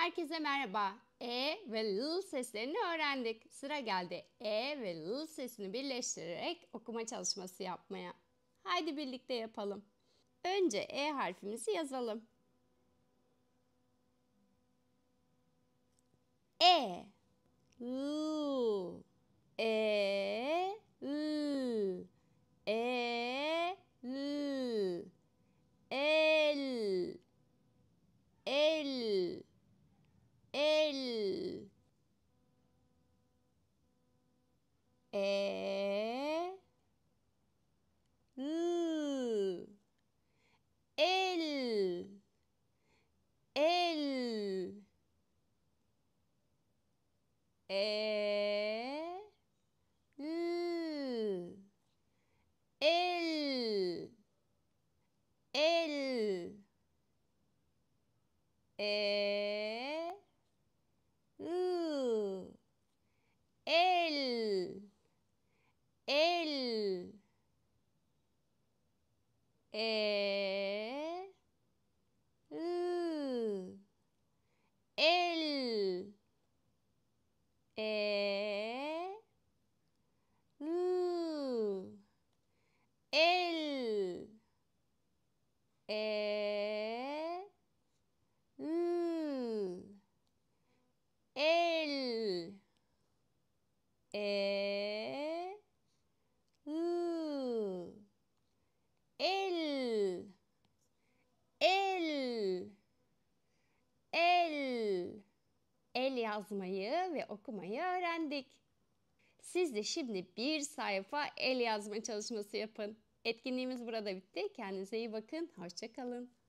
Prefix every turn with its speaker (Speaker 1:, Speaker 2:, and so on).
Speaker 1: Herkese merhaba. E ve l seslerini öğrendik. Sıra geldi e ve l sesini birleştirerek okuma çalışması yapmaya. Haydi birlikte yapalım. Önce e harfimizi yazalım.
Speaker 2: E l E. L. El. El. E. L. El. El. e El. El. El. El. El. El. El. El.
Speaker 1: el yazmayı ve okumayı öğrendik. Siz de şimdi bir sayfa el yazma çalışması yapın. Etkinliğimiz burada bitti. Kendinize iyi bakın. Hoşçakalın.